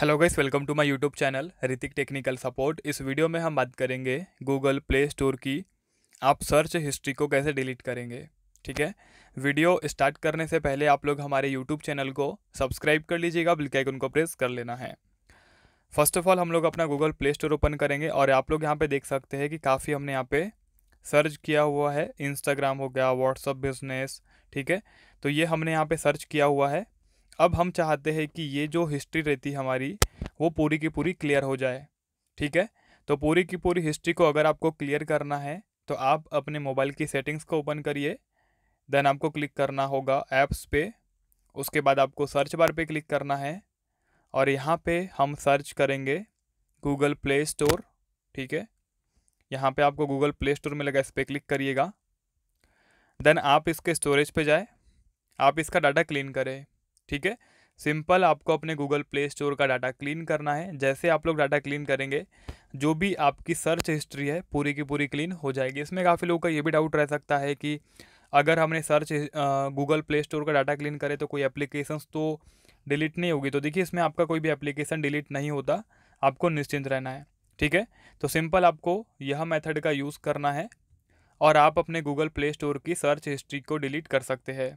hello guys welcome to my YouTube channel Hritik technical support इस video में हम बात करेंगे गूगल प्ले स्टोर की आप सर्च हिस्ट्री को कैसे डिलीट करेंगे ठीक है वीडियो स्टार्ट करने से पहले आप लोग हमारे यूट्यूब चैनल को सब्सक्राइब कर लीजिएगा बिल्कुल आइकन को प्रेस कर लेना है फर्स्ट ऑफ ऑल हम लोग अपना गूगल प्ले स्टोर ओपन करेंगे और आप लोग यहाँ पर देख सकते हैं कि काफ़ी हमने यहाँ पर सर्च किया हुआ है इंस्टाग्राम हो गया व्हाट्सअप बिजनेस ठीक है तो ये हमने यहाँ पर सर्च किया हुआ है अब हम चाहते हैं कि ये जो हिस्ट्री रहती है हमारी वो पूरी की पूरी क्लियर हो जाए ठीक है तो पूरी की पूरी हिस्ट्री को अगर आपको क्लियर करना है तो आप अपने मोबाइल की सेटिंग्स को ओपन करिए देन आपको क्लिक करना होगा ऐप्स पे उसके बाद आपको सर्च बार पे क्लिक करना है और यहाँ पे हम सर्च करेंगे गूगल प्ले स्टोर ठीक है यहाँ पे आपको गूगल प्ले स्टोर में लगा इस पर क्लिक करिएगा देन आप इसके स्टोरेज पे जाए आप इसका डाटा क्लीन करें ठीक है सिंपल आपको अपने गूगल प्ले स्टोर का डाटा क्लीन करना है जैसे आप लोग डाटा क्लीन करेंगे जो भी आपकी सर्च हिस्ट्री है पूरी की पूरी क्लीन हो जाएगी इसमें काफ़ी लोगों का ये भी डाउट रह सकता है कि अगर हमने सर्च गूगल प्ले स्टोर का डाटा क्लीन करें तो कोई एप्लीकेशंस तो डिलीट नहीं होगी तो देखिए इसमें आपका कोई भी एप्लीकेशन डिलीट नहीं होता आपको निश्चिंत रहना है ठीक है तो सिंपल आपको यह मेथड का यूज़ करना है और आप अपने गूगल प्ले स्टोर की सर्च हिस्ट्री को डिलीट कर सकते हैं